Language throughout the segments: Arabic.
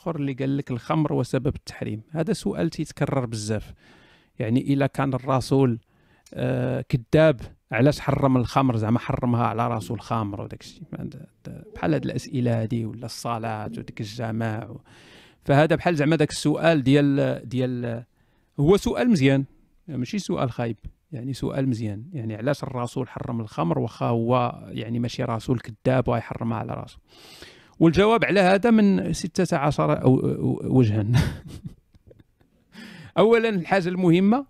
اخر اللي قال لك الخمر وسبب التحريم هذا سؤال تيتكرر بزاف يعني الا كان الرسول آه كذاب علاش حرم الخمر زعما حرمها على راسو الخمر وداك الشيء بحال هاد الاسئله هادي ولا الصلاه وديك الجماع و... فهذا بحال زعما داك السؤال ديال ديال هو سؤال مزيان ماشي سؤال خايب يعني سؤال مزيان يعني علاش الرسول حرم الخمر واخا هو يعني ماشي رسول كذاب ويحرمها على راسو والجواب على هذا من ستة عشر وجها اولا الحاجه المهمه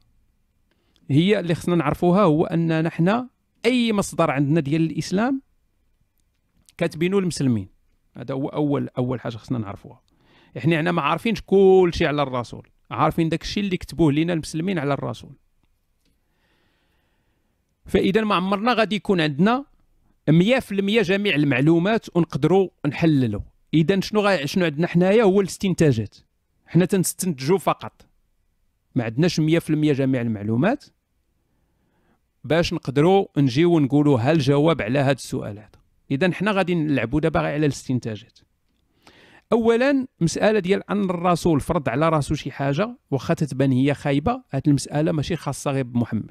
هي اللي خصنا نعرفوها هو ان نحن اي مصدر عندنا ديال الاسلام كاتبينو المسلمين هذا هو اول اول حاجه خصنا نعرفوها يعني احنا عنا ما عارفينش كل شيء على الرسول عارفين داك الشيء اللي كتبوه لنا المسلمين على الرسول فاذا ما عمرنا غادي يكون عندنا 100% جميع المعلومات ونقدروا نحللوا اذا شنو غا شنو عندنا حنايا هو الاستنتاجات حنا تنستنتجوا فقط ما عندناش 100% جميع المعلومات باش نقدروا نجيو نقولوا هل جواب على هذا السؤال هذا اذا حنا غادي نلعبوا دابا على الاستنتاجات اولا مساله ديال ان الرسول فرض على راسو شي حاجه واخا تتبان هي خايبه هاد المساله ماشي خاصه غير بمحمد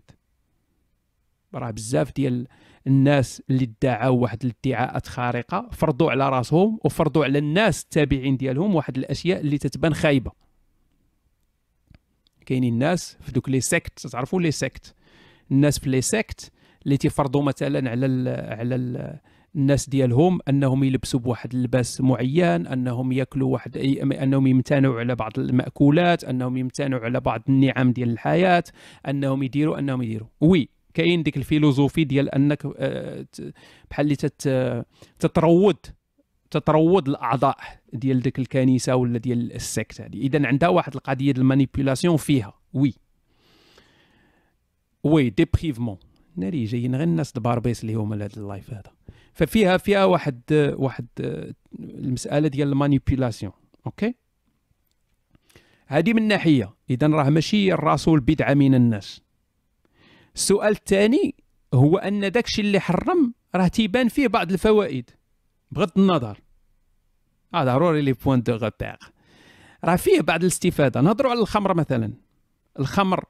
راه بزاف ديال الناس اللي ادعوا واحد الادعاءات خارقه فرضوا على راسهم وفرضوا على الناس التابعين ديالهم واحد الاشياء اللي تتبان خايبه كاينين الناس في دوك لي سيكت تعرفوا لي سيكت الناس في لي سيكت اللي تيفرضوا مثلا على الـ على الـ الناس ديالهم انهم يلبسوا بواحد اللباس معين انهم ياكلوا واحد انهم يمتنعوا على بعض الماكولات انهم يمتنعوا على بعض النعم ديال الحياه انهم يديروا انهم يديروا وي كاين ديك الفيلوزوفي ديال انك آه، بحال اللي تتروض تتروض الاعضاء ديال ديك الكنيسه ولا ديال السكت هذه اذا عندها واحد القضيه ديال المانيبيولاسيون فيها وي وي ديبريفمون ناري جايين غير الناس دباربيس اللي هما لهذا اللايف هذا ففيها فيها واحد واحد المساله ديال المانيبيولاسيون اوكي هذه من ناحيه اذا راه ماشي الرسول بدعه من الناس السؤال الثاني هو ان داكشي اللي حرم راه تيبان فيه بعض الفوائد بغض النظر اه ضروري لي بوان دو غوبير راه فيه بعض الاستفاده نهضروا على الخمر مثلا الخمر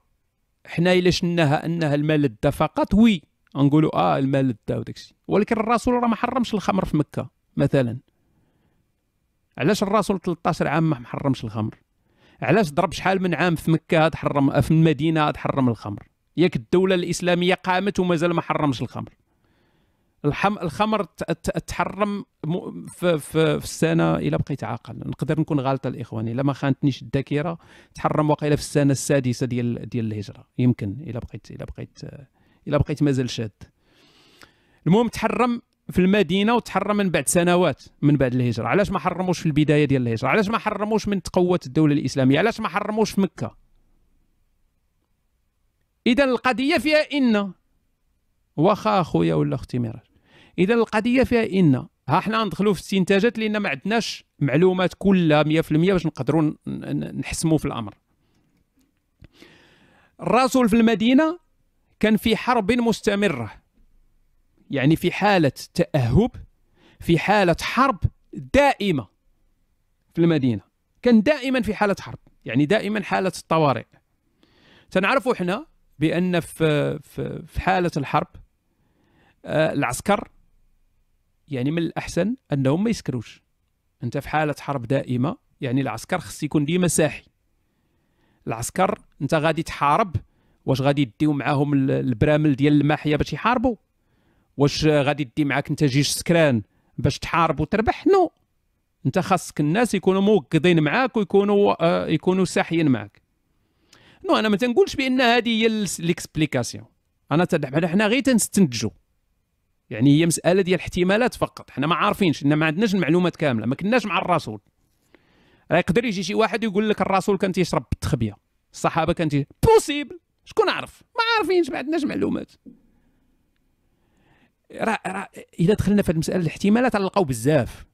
حنا الا شناها انها الملذه فقط وي نقولوا اه الملذه وداكشي ولكن الرسول راه ما حرمش الخمر في مكه مثلا علاش الرسول 13 عام ما حرمش الخمر علاش ضرب شحال من عام في مكه تحرم آه، في المدينه تحرم الخمر ياك الدوله الاسلاميه قامت ومازال ما حرمش الخمر الحم الخمر تحرم في, في, في السنه الا بقيت عاقل نقدر نكون غالطه الاخوان الا ما خانتنيش الذاكره تحرم وقيله في السنه السادسه ديال ديال الهجره يمكن الا بقيت الا بقيت الا بقيت مازال شاد المهم تحرم في المدينه وتحرم من بعد سنوات من بعد الهجره علاش ما حرموش في البدايه ديال الهجره علاش ما حرموش من تقوت الدوله الاسلاميه علاش ما حرموش في مكه اذا القضيه فيها ان واخا اخويا ولا اختي ميراج اذا القضيه فيها ان ها حنا ندخلوا في استنتاجات لان ما عندناش معلومات كلها 100% باش نقدروا نحسموا في الامر الرسول في المدينه كان في حرب مستمره يعني في حاله تاهب في حاله حرب دائمه في المدينه كان دائما في حاله حرب يعني دائما حاله الطوارئ تنعرفوا حنا بان في في حاله الحرب آه، العسكر يعني من الاحسن انهم ما يسكروش انت في حاله حرب دائمه يعني العسكر خص يكون ديما ساحي العسكر انت غادي تحارب واش غادي يديو معاهم البرامل ديال الماحيه باش يحاربوا واش غادي دي معاك انت جيش سكران باش تحارب وتربح نو انت خاصك الناس يكونوا موقدين معاك ويكونوا آه يكونوا ساحيين معاك نو انا ما تنقولش بان هذه هي ليكسبليكاسيون انا حنا غير تنستنتجوا يعني هي مساله ديال الاحتمالات فقط حنا ما عارفينش ما عندناش المعلومات كامله ما كناش مع الرسول راه يقدر يجي شي واحد يقول لك الرسول كان تيشرب بالتخبيه الصحابه كان بوسيبل شكون عرف ما عارفينش ما عندناش معلومات راه را اذا دخلنا في المساله الاحتمالات غنلقاو بزاف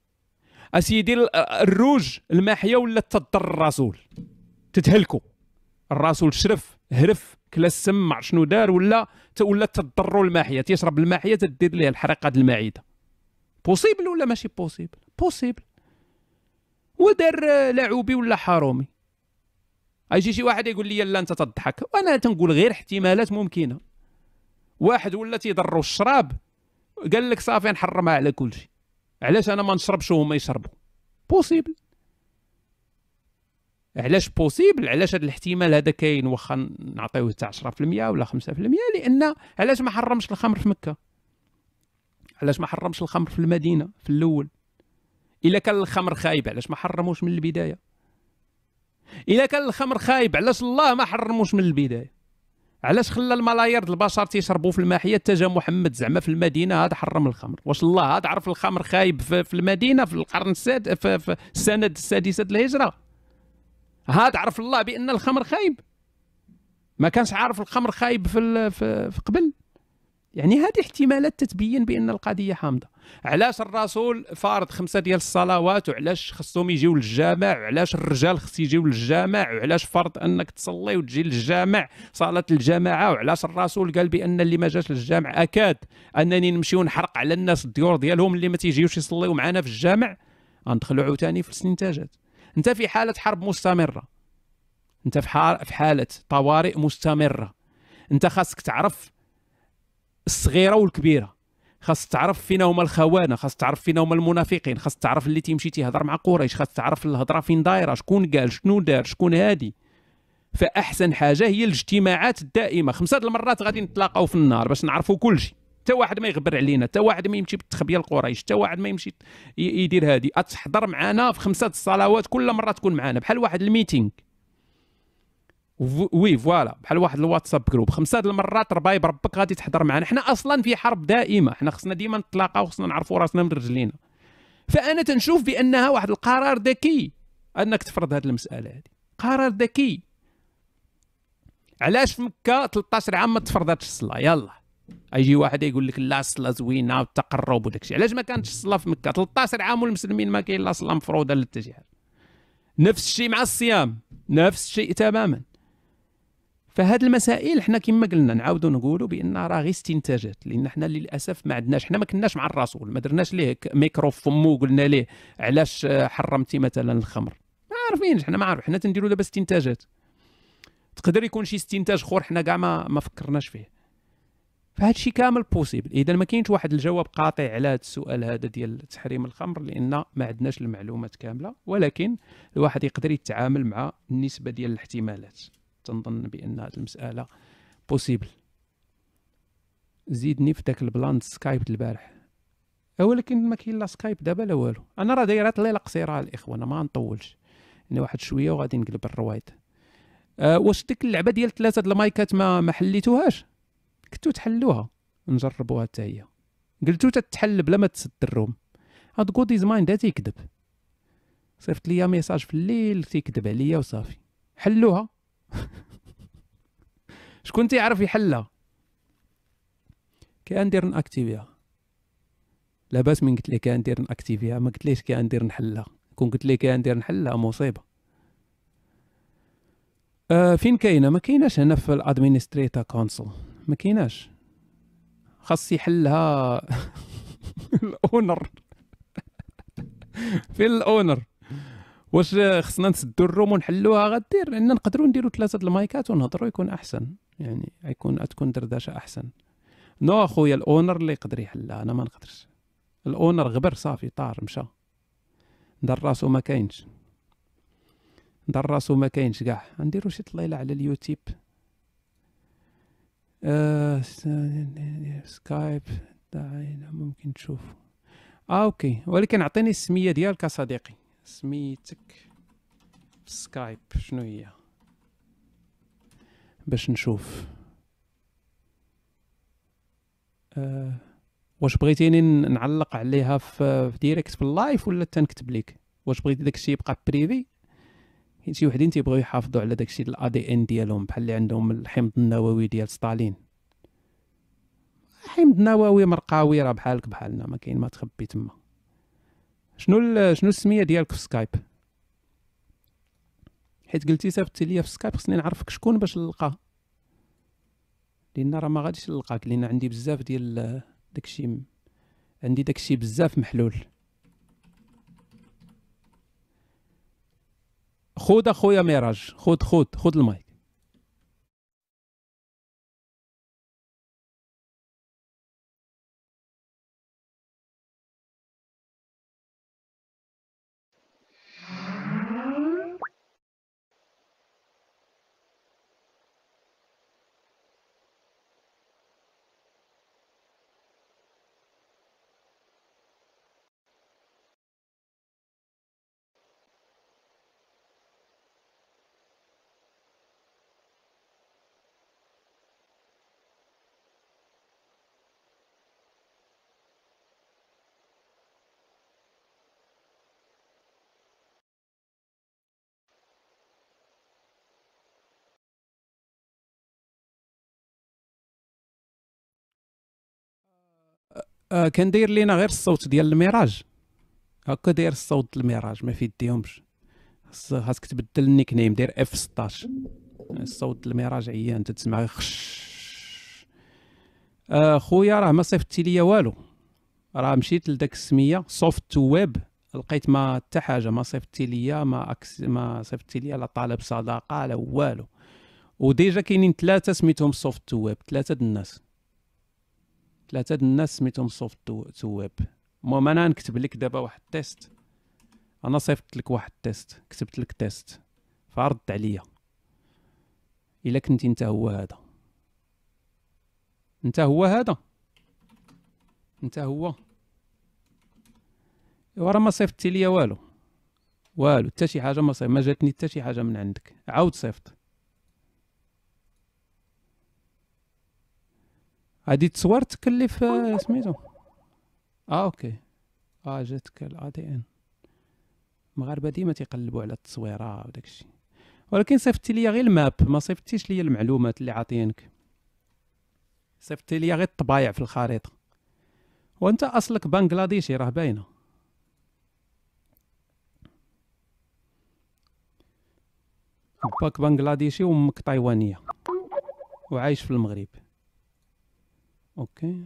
اسيدي الروج المحيه ولا تضر الرسول تتهلكوا الراسول شرف هرف كلا السم ما شنو دار ولا ولا تضروا الماحيه تيشرب الماحيه تدير ليه الحريقه ديال المعده بوسيبل ولا ماشي بوسيبل بوسيبل ودار لعوبي ولا حرامي اجي شي واحد يقول لي لا انت تضحك وانا تنقول غير احتمالات ممكنه واحد ولا تيضروا الشراب قال لك صافي نحرمها على كل شيء علاش انا ما نشربش وهما يشربوا بوسيبل علاش بوسيبل علاش هذا الاحتمال هذا كاين واخا نعطيوه تاع 10% ولا 5% لان علاش ما حرمش الخمر في مكه علاش ما حرمش الخمر في المدينه في الاول الا كان الخمر خايب علاش ما حرموش من البدايه الا كان الخمر خايب علاش الله ما حرموش من البدايه علاش خلى الملايير البشر تيشربوا في الماحيه حتى جا محمد زعما في المدينه هذا حرم الخمر واش الله هذا عرف الخمر خايب في المدينه في القرن السادس في السنه السادسه للهجره هاد عرف الله بان الخمر خايب ما كانش عارف الخمر خايب في, في قبل يعني هذه احتمالات تتبين بان القضيه حامضه علاش الرسول فارض خمسه ديال الصلوات وعلاش خصهم يجيو للجامع وعلاش الرجال خص يجيو للجامع وعلاش فرض انك تصلي وتجي للجامع صلاه الجماعه وعلاش الرسول قال بان اللي ما جاش للجامع اكاد انني نمشي ونحرق على الناس الديور ديالهم اللي ما تيجيوش يصليو معنا في الجامع غندخلو عاوتاني في الاستنتاجات انت في حاله حرب مستمره انت في حاله طوارئ مستمره انت خاصك تعرف الصغيره والكبيره خاص تعرف فينا هما الخوانه خاص تعرف فينا هما المنافقين خاص تعرف اللي تيمشي تيهضر مع قريش خاص تعرف الهضره فين دايره شكون قال شنو دار شكون هادي فاحسن حاجه هي الاجتماعات الدائمه خمسه المرات غادي نتلاقاو في النهار باش نعرفوا كل شيء حتى واحد ما يغبر علينا حتى واحد ما يمشي بالتخبيه لقريش حتى واحد ما يمشي يدير هذه تحضر معنا في خمسه الصلوات كل مره تكون معنا بحال واحد الميتينغ وي فوالا بحال واحد الواتساب جروب خمسه د المرات ربايب ربك غادي تحضر معنا حنا اصلا في حرب دائمه حنا خصنا ديما نتلاقاو وخصنا نعرفوا راسنا من رجلينا فانا تنشوف بانها واحد القرار ذكي انك تفرض هذه المساله هذه قرار ذكي علاش في مكه 13 عام ما تفرضاتش الصلاه يلا يجي واحد يقول لك لا الصلاه زوينه والتقرب وداك الشيء علاش ما كانتش الصلاه في مكه 13 عام والمسلمين ما كاين لا صلاه مفروضه حتى شي حاجه نفس الشيء مع الصيام نفس الشيء تماما فهاد المسائل حنا كما قلنا نعاودوا نقولوا بان راه غير استنتاجات لان حنا للاسف ما عندناش حنا ما كناش مع الرسول ما درناش ليه ميكرو في فمو قلنا ليه علاش حرمتي مثلا الخمر ما عارفينش حنا ما عارف حنا تنديروا دابا استنتاجات تقدر يكون شي استنتاج اخر حنا كاع ما فكرناش فيه فهادشي كامل بوسيبل اذا ما كاينش واحد الجواب قاطع على هذا السؤال هذا ديال تحريم الخمر لان ما عندناش المعلومات كامله ولكن الواحد يقدر يتعامل مع النسبه ديال الاحتمالات تنظن بان هذه المساله بوسيبل زيدني في داك البلان سكايب البارح ولكن ما كاين لا سكايب دابا لا والو انا راه دايره الليله قصيره الاخوان ما نطولش انا واحد شويه وغادي نقلب الروايد أه واش ديك اللعبه ديال ثلاثه المايكات ما ما حليتوهاش كنتو تحلوها نجربوها حتى هي قلتو تتحل بلا ما تسد الروم هاد غوديز مايند تيكذب صيفط ليا ميساج في الليل تيكذب عليا وصافي حلوها شكون تيعرف يحلها كي ندير ناكتيفيها لاباس من قلت لك ندير ناكتيفيها ما قلت ليش ندير نحلها كون قلت لك ندير نحلها مصيبه آه فين كاينه ما كايناش هنا في الادمينستريتا كونسل ما كايناش خاص يحلها الاونر فين الاونر واش خصنا نسدو الروم ونحلوها غدير لان نقدروا نديروا ثلاثه المايكات ونهضروا يكون احسن يعني غيكون تكون دردشه احسن نو اخويا الاونر اللي يقدر يحلها انا ما نقدرش الاونر غبر صافي طار مشى دار راسو ما كاينش دار راسو ما كاينش كاع نديروا شي طليله على اليوتيوب آه، سكايب ممكن تشوف اه اوكي ولكن اعطيني السميه ديالك صديقي سميتك سكايب شنو هي باش نشوف أه واش بغيتيني نعلق عليها في ديريكت في اللايف ولا تنكتب ليك واش بغيتي داكشي يبقى بريفي كاين شي وحدين تيبغيو يحافظوا على داكشي الاي دي ان ديالهم بحال اللي عندهم الحمض النووي ديال ستالين حمض نووي مرقاوي راه بحالك بحالنا ما كاين ما تخبي تما شنو شنو السميه ديالك في سكايب حيت قلتي صيفطتي ليا في سكايب خصني نعرفك شكون باش نلقى لان راه ما غاديش نلقاك لان عندي بزاف ديال داكشي عندي داكشي بزاف محلول خذ اخويا ميراج خذ خذ خذ المايك آه، كان داير لينا غير الصوت ديال الميراج هكا داير الصوت الميراج ما فيديهمش خاصك تبدل النيك نيم دير اف 16 الصوت الميراج عيان تسمع غير خش آه، خويا راه ما صيفطتي ليا والو راه مشيت لداك السميه سوفت ويب لقيت ما حتى حاجه ما صيفطتي ليا ما أكس ما صيفطتي ليا لا طالب صداقه لا والو وديجا كاينين ثلاثه سميتهم سوفت ويب ثلاثه الناس ثلاثه الناس سميتهم سوفت تواب المهم انا نكتب لك دابا واحد التيست انا صيفطت لك واحد التيست كتبت لك تيست فعرضت عليا الا كنت انت هو هذا انت هو هذا انت هو راه ما صيفطتي ليا والو والو حتى شي حاجه ما ما جاتني حتى شي حاجه من عندك عاود صيفط هادي التصوير تكلف آه، سميتو اه اوكي اه جاتك الا آه، دي ان المغاربه ديما تيقلبوا على التصويره وداكشي ولكن صيفطتي ليا غير الماب ما صيفطتيش ليا المعلومات اللي عاطينك صيفطتي ليا غير الطبايع في الخريطه وانت اصلك بنغلاديشي راه باينه باك بنغلاديشي وامك تايوانيه وعايش في المغرب اوكي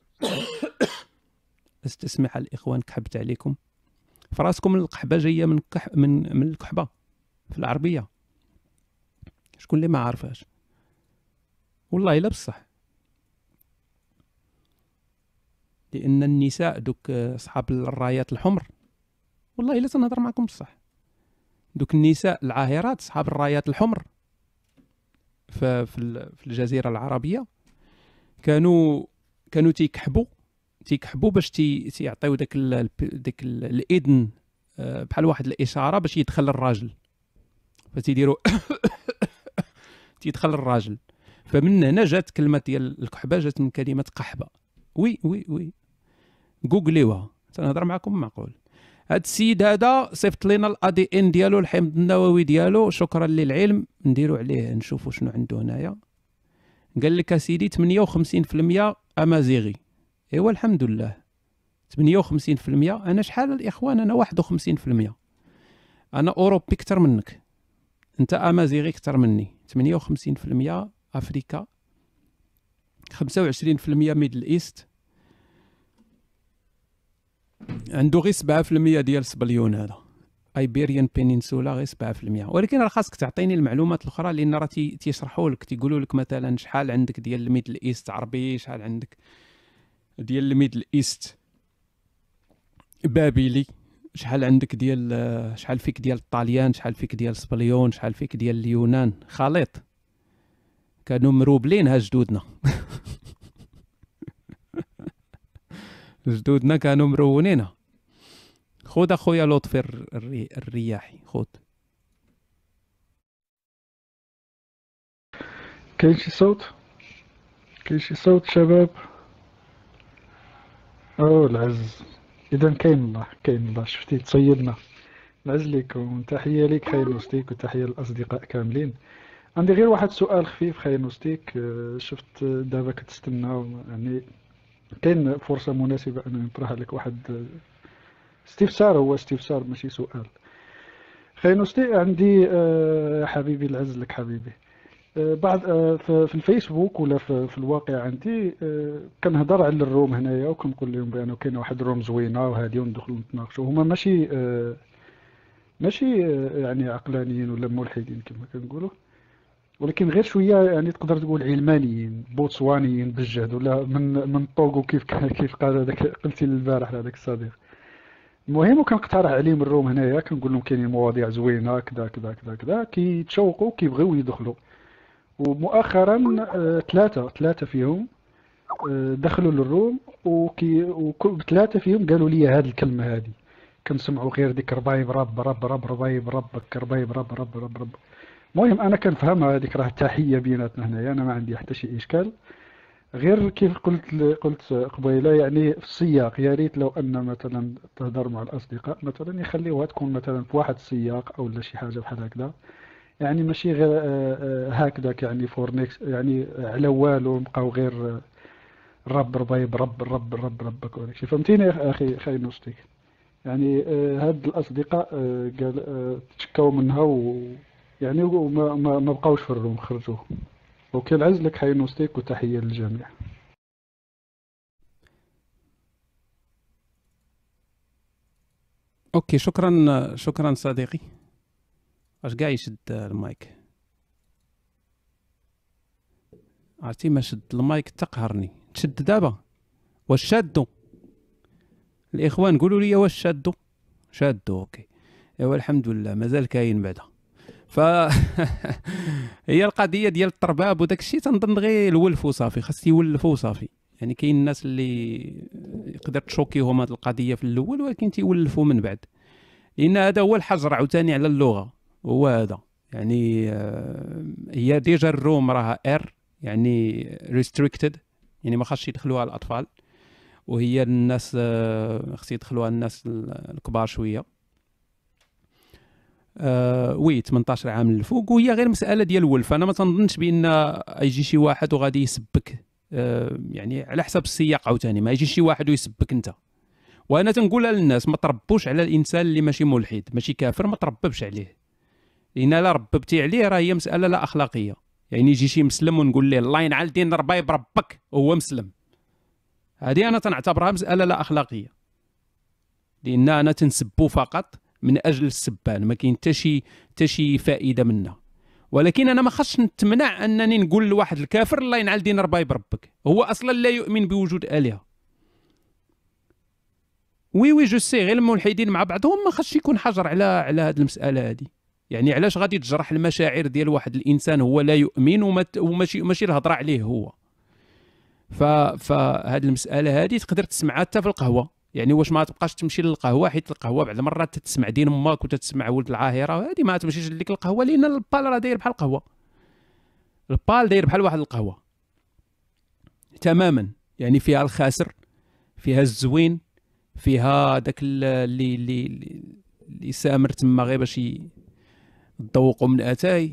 استسمح الاخوان كحبت عليكم فراسكم القحبه جايه من كح من من الكحبه في العربيه شكون اللي ما عارفاش والله الا بصح لان النساء دوك اصحاب الرايات الحمر والله الا تنهضر معكم بصح دوك النساء العاهرات اصحاب الرايات الحمر في الجزيره العربيه كانوا كانوا تيكحبوا تيكحبوا باش تيعطيو داك داك الاذن آه، بحال واحد الاشاره باش يدخل الراجل فتيديروا تيدخل الراجل فمن هنا جات كلمه ديال الكحبه جات من كلمه قحبه وي وي وي جوجليوها تنهضر معكم معقول هاد السيد هذا صيفط لينا الا ان ديالو الحمض النووي ديالو شكرا للعلم نديرو عليه نشوفو شنو عنده هنايا قال لك اسيدي 58% امازيغي ايوا الحمد لله 58% انا شحال الاخوان انا 51% انا اوروبي اكثر منك انت امازيغي اكثر مني 58% افريكا 25% ميدل ايست عنده غير 7% ديال السبليون هذا ايبيريان بينينسولا غير 7% ولكن راه خاصك تعطيني المعلومات الاخرى لان راه تيشرحوا لك تيقولوا لك مثلا شحال عندك ديال الميدل ايست عربي شحال عندك ديال الميدل ايست بابلي شحال عندك ديال شحال فيك ديال الطاليان شحال فيك ديال سبليون شحال فيك ديال اليونان خليط كانوا مروبلين ها جدودنا جدودنا كانوا مرونين خود اخويا لطفي الرياحي خود كاين شي صوت كاين شي صوت شباب او العز اذا كاين الله كاين الله شفتي تصيدنا العز ليكم تحيه ليك خاي نوستيك وتحيه للاصدقاء كاملين عندي غير واحد سؤال خفيف خاي نوستيك اه، شفت دابا كتستناو يعني كاين فرصه مناسبه ان نطرح لك واحد استفسار هو استفسار ماشي سؤال خينوستي عندي آه، حبيبي العز لك حبيبي آه، بعد آه، في الفيسبوك ولا في الواقع عندي كنهضر على الروم هنايا وكنقول لهم بانه كاين واحد الروم زوينه وهذه وندخلوا نتناقشوا هما ماشي ماشي يعني عقلانيين ولا ملحدين كما كنقولوا ولكن غير شويه يعني تقدر تقول علمانيين بوتسوانيين بالجهد ولا من من طوغو كيف كيف قال هذاك قلتي البارح لهذاك الصديق المهم وكنقترح عليهم الروم هنايا كنقول لهم كاينين مواضيع زوينه كذا كذا كذا كذا كيتشوقوا كيبغيو يدخلوا ومؤخرا آه، ثلاثه ثلاثه فيهم آه، دخلوا للروم وكي وثلاثه فيهم قالوا لي هذه الكلمه هذه كنسمعوا غير ديك ربايب رب رب رب ربايب ربك ربايب رب رب رب, رب, رب, رب, رب, رب, رب, رب, رب المهم انا كنفهمها هذيك راه تحيه بيناتنا هنايا انا ما عندي حتى شي اشكال غير كيف قلت قلت قبيله يعني في السياق يا ريت لو ان مثلا تهضر مع الاصدقاء مثلا يخليوها تكون مثلا في واحد السياق او لا شي حاجه بحال هكذا يعني ماشي غير آه، آه، هكذاك يعني فورنيكس يعني على والو نبقاو غير آه، رب ربيب رب رب رب ربك وداكشي فهمتيني يا اخي خاين نوستيك يعني هاد الاصدقاء قال تشكاو منها و يعني هو ما, ما, ما بقاوش في الروم خرجوه العز لك حي نوستيك وتحية للجميع اوكي شكرا شكرا صديقي اش كاع يشد المايك عرفتي ما شد المايك تقهرني تشد دابا واش شادو الاخوان قولوا لي واش شادو شادو اوكي ايوا الحمد لله مازال كاين بعدا ف هي القضيه ديال الطرباب وداك الشيء تنظن غير الولف وصافي خاص يولفوا وصافي يعني كاين الناس اللي يقدر تشوكيهم هذه القضيه في الاول ولكن تيولفوا من بعد لان هذا هو الحجر عاوتاني على اللغه هو هذا يعني آه، هي ديجا الروم راها ار يعني ريستريكتد يعني ما خاصش يدخلوها الاطفال وهي الناس آه، خاص يدخلوها الناس الكبار شويه آه وي 18 عام للفوق وهي غير مساله ديال الولف انا ما تنظنش بان يجي شي واحد وغادي يسبك آه يعني على حسب السياق عاوتاني ما يجي شي واحد ويسبك انت وانا تنقولها للناس ما تربوش على الانسان اللي ماشي ملحد ماشي كافر ما ترببش عليه لان لا رببتي عليه راه هي مساله لا اخلاقيه يعني يجي شي مسلم ونقول له الله ينعل دين ربايب ربك وهو مسلم هذه انا تنعتبرها مساله لا اخلاقيه لان انا تنسبو فقط من اجل السبان ما كاين حتى شي شي فائده منها ولكن انا ما خاصش نتمنع انني نقول لواحد الكافر الله ينعل دين رباي بربك هو اصلا لا يؤمن بوجود الهه وي وي جو سي غير الملحدين مع بعضهم ما خاصش يكون حجر على على هذه المساله هذه يعني علاش غادي تجرح المشاعر ديال واحد الانسان هو لا يؤمن وماشي ماشي الهضره عليه هو ف فهاد المساله هذه تقدر تسمعها حتى في القهوه يعني واش ما تبقاش تمشي للقهوه حيت القهوه بعض المرات تتسمع دين امك وتتسمع ولد العاهره وهذه ما تمشيش لديك القهوه لان البال راه داير بحال القهوه البال داير بحال واحد القهوه تماما يعني فيها الخاسر فيها الزوين فيها داك اللي اللي اللي سامر تما غير باش يذوقوا من اتاي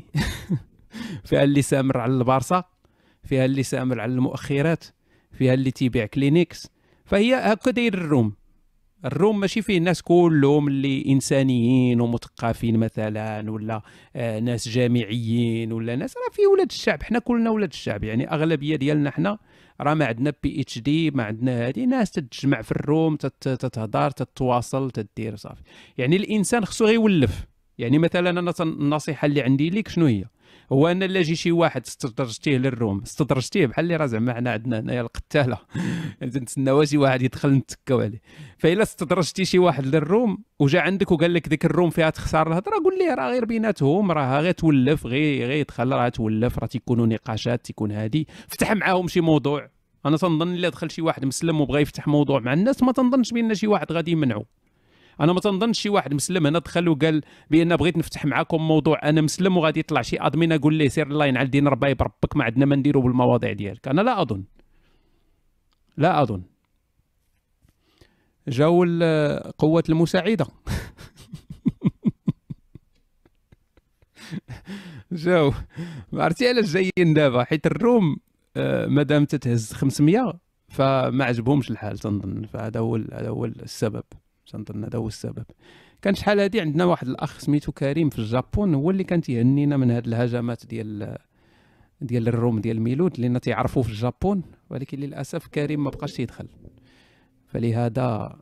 فيها اللي سامر على البارصه فيها اللي سامر على المؤخرات فيها اللي تيبيع كلينيكس فهي هكا داير الروم الروم ماشي فيه الناس كلهم اللي انسانيين ومثقفين مثلا ولا آه، ناس جامعيين ولا ناس راه فيه ولاد الشعب حنا كلنا ولاد الشعب يعني اغلبيه ديالنا حنا راه ما عندنا بي اتش دي ما عندنا هذه ناس تتجمع في الروم تتهضر تتواصل تدير صافي يعني الانسان خصو غيولف يعني مثلا انا النصيحه اللي عندي ليك شنو هي هو انا الا جي شي واحد استدرجتيه للروم استدرجتيه بحال اللي راه زعما حنا عندنا هنايا القتاله تنتسناو شي واحد يدخل نتكاو عليه فإلا استدرجتي شي واحد للروم وجا عندك وقال لك ديك الروم فيها تخسر الهضره قول ليه راه غير بيناتهم راه غير تولف غير غير يدخل راه تولف راه تيكونوا نقاشات تيكون هادي فتح معاهم شي موضوع انا تنظن الا دخل شي واحد مسلم وبغى يفتح موضوع مع الناس ما تنظنش بان شي واحد غادي يمنعو انا ما تنظنش شي واحد مسلم هنا دخل وقال بان بغيت نفتح معاكم موضوع انا مسلم وغادي يطلع شي ادمين اقول ليه سير الله ينعل دين ربي بربك ما عندنا ما نديرو بالمواضيع ديالك انا لا اظن لا اظن جاو قوة المساعدة جاو عرفتي علاش جايين دابا حيت الروم آه، مادام تتهز 500 فما عجبهمش الحال تنظن فهذا هو هذا هو السبب تنظن هذا هو السبب كان شحال هادي عندنا واحد الاخ سميتو كريم في الجابون هو اللي كان تيهنينا من هاد الهجمات ديال ديال الروم ديال ميلود لان تيعرفو في الجابون ولكن للاسف كريم ما بقاش يدخل فلهذا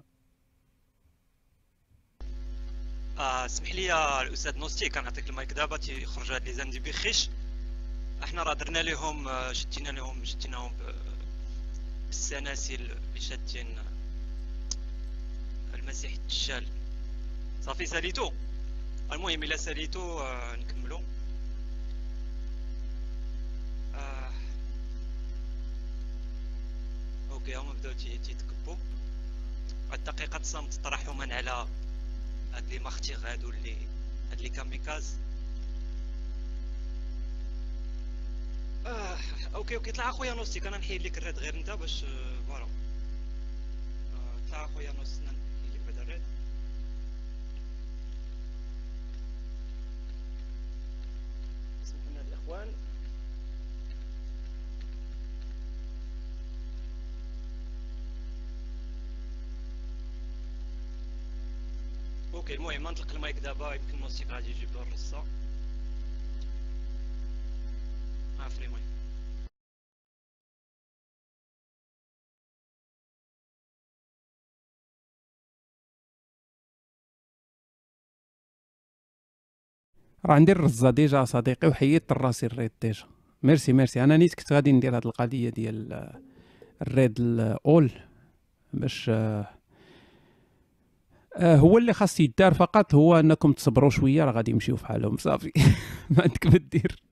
آه، اسمح لي الاستاذ نوستي كنعطيك المايك دابا تيخرج هاد لي زاندي بخيش احنا راه درنا لهم آه، شدينا لهم شديناهم بالسلاسل اللي شادين المسيح الدجال صافي ساليتو المهم الى ساليتو آه نكملو آه اوكي هما بداو تيتكبو الدقيقه تصمت طرحوا من على هاد لي مارتيغ هادو لي هاد لي كاميكاز آه. اوكي اوكي طلع اخويا نوستيك انا نحيد لك الراد غير انت باش آه، فوالا آه. طلع اخويا نوستيك اوكي المهم نطلق المايك دابا يمكن الموسيقى غادي يجيب له الرصه ها مايك راه عندي الرزه ديجا صديقي وحيدت راسي الريد ديجا ميرسي ميرسي انا نيت كنت غادي ندير هاد القضيه ديال الريد الاول باش آه، هو اللي خاص يدار فقط هو انكم تصبروا شويه راه غادي يمشيو فحالهم صافي ما عندك ما دير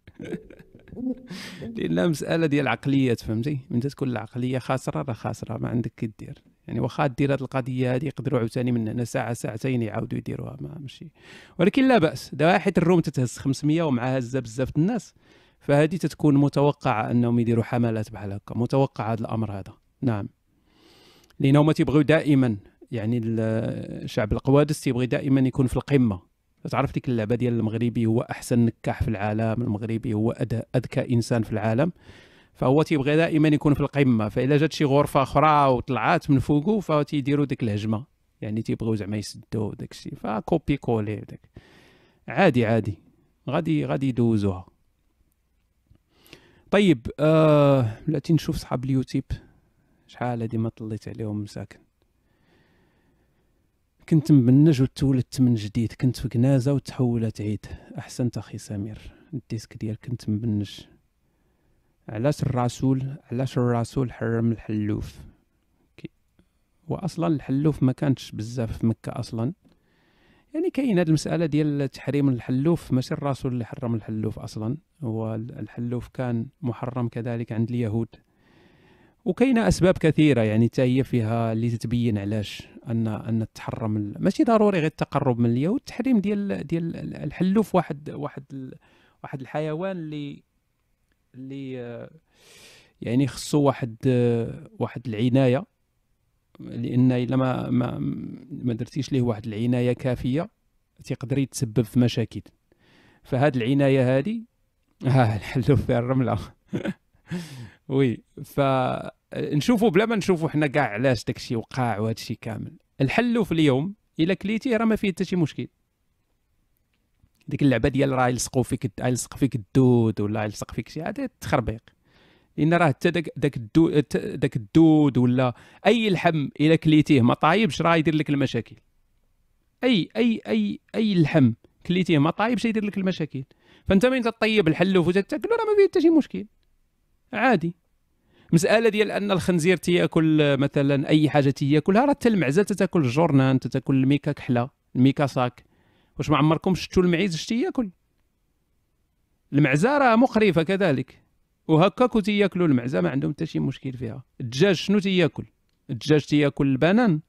لان مساله ديال العقليات فهمتي من تكون العقليه خاسره راه خاسره ما عندك كدير يعني واخا دير هذه القضيه هذه يقدروا عاوتاني من هنا ساعه ساعتين يعاودوا يديروها ما ماشي ولكن لا باس دابا حيت الروم تتهز 500 ومعها هزه بزاف الناس فهذه تتكون متوقعه انهم يديروا حملات بحال هكا متوقع هذا الامر هذا نعم لانهم تيبغيو دائما يعني الشعب القوادس يبغي دائما يكون في القمه تعرف ديك اللعبه ديال المغربي هو احسن نكاح في العالم المغربي هو اذكى انسان في العالم فهو تيبغي دائما يكون في القمه فاذا جات شي غرفه اخرى وطلعات من فوقو فتيديروا ديك الهجمه يعني تيبغيو زعما يسدوا داك الشيء فكوبي كولي داك عادي عادي غادي غادي يدوزوها طيب آه بلاتي نشوف صحاب اليوتيوب شحال هادي ما طليت عليهم مساكن كنت مبنج وتولدت من جديد كنت في كنازة وتحولت عيد أحسنت أخي سمير الديسك ديال كنت مبنج علاش الرسول علاش الرسول حرم الحلوف واصلا الحلوف ما كانتش بزاف في مكه اصلا يعني كاين هذه المساله ديال تحريم الحلوف ماشي الرسول اللي حرم الحلوف اصلا هو الحلوف كان محرم كذلك عند اليهود وكاينه اسباب كثيره يعني حتى هي فيها اللي تتبين علاش ان ان تحرم ماشي ضروري غير التقرب من اليهود التحريم ديال ديال الحلوف واحد واحد واحد الحيوان اللي اللي آه، يعني خصو واحد آه، واحد العنايه لان الا ما ما, ما درتيش ليه واحد العنايه كافيه تيقدر يتسبب في مشاكل فهاد العنايه هادي ها الحلوف فيها الرمله وي فنشوفوا بلا ما نشوفوا حنا كاع علاش داكشي وقع وهادشي كامل الحل في اليوم الا كليتيه راه ما فيه حتى شي مشكل ديك اللعبه ديال راه يلصقوا فيك يلصق فيك الدود ولا يلصق فيك شي هذا تخربيق لان راه حتى داك داك الدود داك الدود ولا اي لحم الا كليتيه ما طايبش راه يدير لك المشاكل اي اي اي اي لحم كليتيه ما طايبش يدير لك المشاكل فانت من تطيب الحلوف وتاكلو راه ما فيه حتى شي مشكل عادي مساله ديال ان الخنزير تياكل مثلا اي حاجه تياكلها راه حتى المعزه تتاكل الجورنان تتاكل الميكا كحله الميكا ساك واش ما عمركم شفتوا المعيز اش تياكل المعزه راه مقرفه كذلك وهكاك تياكلوا المعزه ما عندهم حتى شي مشكل فيها الدجاج شنو تياكل الدجاج تياكل البنان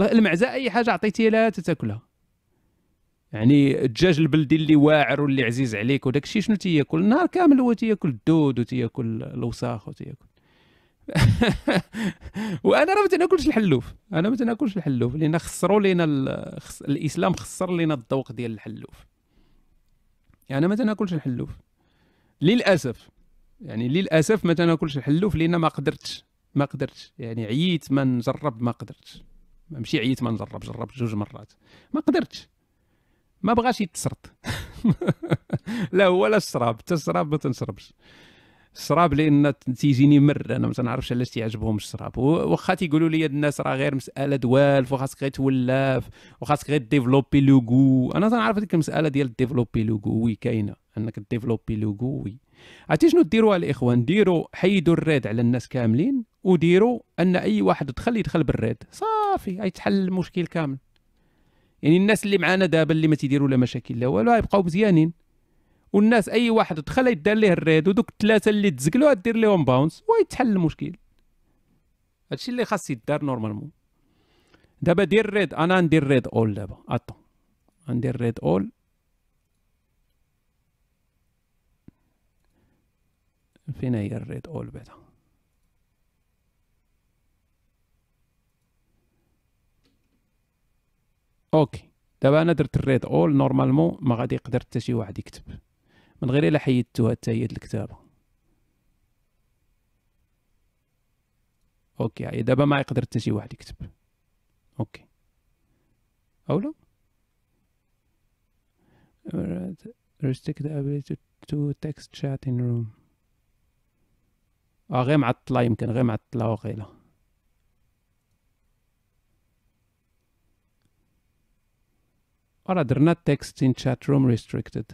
المعزه اي حاجه عطيتي لها تتاكلها يعني الدجاج البلدي اللي واعر واللي عزيز عليك وداك الشيء شنو تياكل النهار كامل هو تياكل الدود وتياكل الوساخ وتياكل وانا راه ما تناكلش الحلوف انا ما تناكلش الحلوف لان خسروا لينا ال... خس... الاسلام خسر لينا الذوق ديال الحلوف يعني انا ما تناكلش الحلوف للاسف يعني للاسف ما تناكلش الحلوف لان ما قدرتش ما قدرتش يعني عييت ما نجرب ما قدرتش ماشي عييت ما نجرب جربت جوج مرات ما قدرتش ما بغاش يتسرط لا هو لا الشراب حتى الشراب ما تنشربش الشراب لان تيجيني مر انا ما تنعرفش علاش تيعجبهم الشراب واخا تيقولوا لي الناس راه غير مساله دوالف وخاصك غير تولاف وخاصك غير ديفلوبي لوغو انا تنعرف ديك المساله ديال ديفلوبي لوغو وي كاينه انك ديفلوبي لوغو وي عرفتي شنو ديروا الاخوان ديروا حيدوا الريد على الناس كاملين وديروا ان اي واحد دخل يدخل بالريد صافي غيتحل المشكل كامل يعني الناس اللي معانا دابا اللي ما تيديروا لا مشاكل لا والو غيبقاو مزيانين والناس اي واحد دخل يدار ليه الريد ودوك الثلاثه اللي تزقلوا دير لهم باونس ويتحل المشكل هادشي اللي خاص يدار نورمالمون دابا دير ريد انا ندير ريد اول دابا اتون ندير ريد اول فين هي الريد اول بعدا اوكي دابا انا درت الريد اول نورمالمون ما غادي يقدر حتى شي واحد يكتب من غير الا حيدتوها حتى هي الكتابه اوكي يعني دابا ما يقدر حتى شي واحد يكتب اوكي اولا restrict the ability to text chat in room اه غير مع الطلا يمكن غير مع الطلا وقيله Alright, they're not texts in chat room restricted.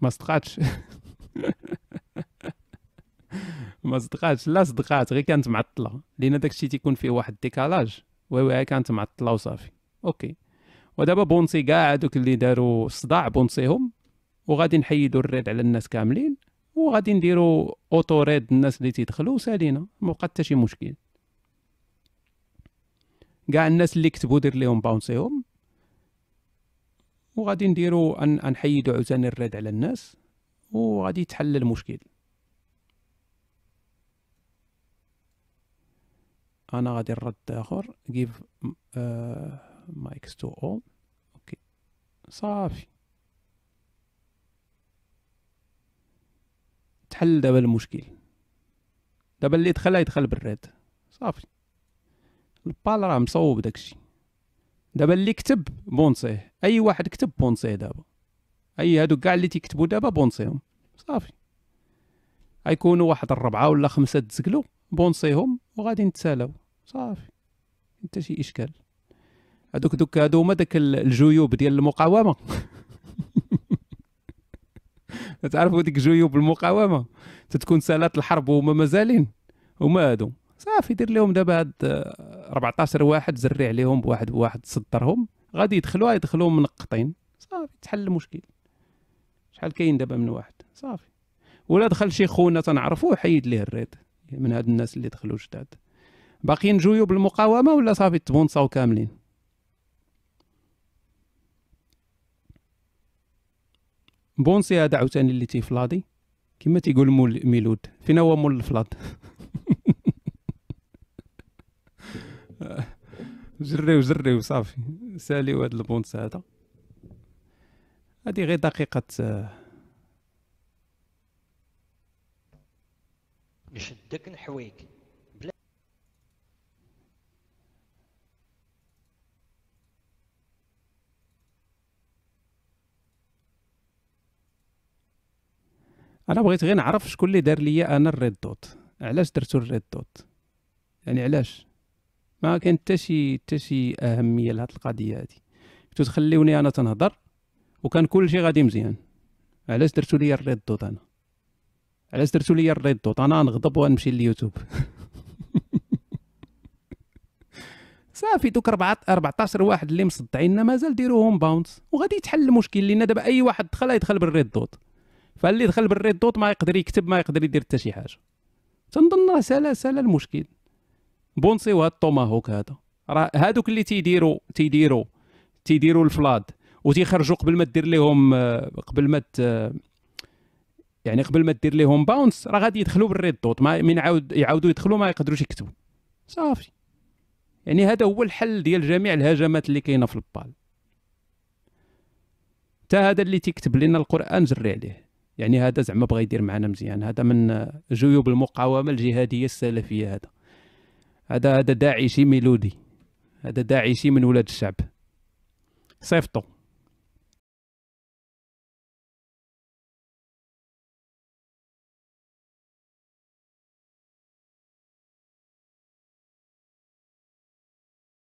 ما صدقاتش ما صدقاتش لا صدقات غير كانت معطله لان داكشي تيكون فيه واحد ديكالاج وي وي كانت معطله وصافي اوكي ودابا بونسي كاع هادوك اللي داروا صداع بونسيهم وغادي نحيدوا الريد على الناس كاملين وغادي نديروا اوتو ريد الناس اللي تيدخلوا سالينا ما بقى حتى شي مشكل كاع الناس اللي كتبوا دير ليهم باونسيهم وغادي نديرو ان نحيدو عزاني الريد على الناس وغادي يتحل المشكل انا غادي نرد اخر give مايكس تو اول اوكي صافي تحل دابا المشكل دابا اللي دخل يدخل بالريد صافي البال راه مصوب داكشي دابا اللي كتب بونصيه اي واحد كتب بونصيه دابا اي هادو كاع اللي تيكتبوا دابا بونصيهم صافي غيكونوا واحد الربعه ولا خمسه تزكلو بونصيهم وغادي نتسالاو صافي حتى شي اشكال هادوك دوك هادو هما داك الجيوب ديال المقاومه تعرفوا ديك جيوب المقاومه تتكون سالات الحرب وهما مازالين هما هادو صافي دير لهم دابا هاد 14 واحد زري عليهم بواحد بواحد صدرهم غادي يدخلوا يدخلوهم منقطين صافي تحل المشكل شحال كاين دابا من واحد صافي ولا دخل شي خونا تنعرفو حيد ليه الريد من هاد الناس اللي دخلوا جداد باقيين جويو بالمقاومه ولا صافي تبونصاو كاملين بونسي هذا عاوتاني اللي تيفلادي كما تيقول مول ميلود فين هو مول الفلاد جريو جريو صافي ساليو هاد البونس هذا هادي غير دقيقة نشدك نحويك بلا انا بغيت غير نعرف شكون اللي دار ليا انا الريد دوت علاش درتو الريد دوت يعني علاش ما كان حتى شي حتى شي اهميه لهاد القضيه هادي كنتو تخليوني انا تنهضر وكان كلشي غادي مزيان علاش درتو ليا الريد دوت انا علاش درتو ليا الريد دوت انا نغضب ونمشي لليوتيوب صافي دوك 14 واحد اللي مصدعيننا مازال ديروهم باونس وغادي يتحل المشكل لان دابا اي واحد دخل يدخل بالريد دوت فاللي دخل بالريد دوت ما يقدر يكتب ما يقدر يدير حتى شي حاجه تنظن راه سالا سالا المشكل بونسي وهاد الطوماهوك هذا راه هادوك اللي تيديروا تيديروا تيديروا الفلاد وتيخرجوا قبل ما دير لهم آه، قبل ما آه، يعني قبل ما دير لهم باونس راه غادي يدخلوا بالريد دوت ما من عاود يعاودوا يدخلوا ما يقدروش يكتبوا صافي يعني هذا هو الحل ديال جميع الهجمات اللي كاينه في البال حتى هذا اللي تيكتب لنا القران جري عليه يعني هذا زعما بغى يدير معنا مزيان هذا من جيوب المقاومه الجهاديه السلفيه هذا هذا هذا داعشي ميلودي هذا داعشي من ولاد الشعب صيفطو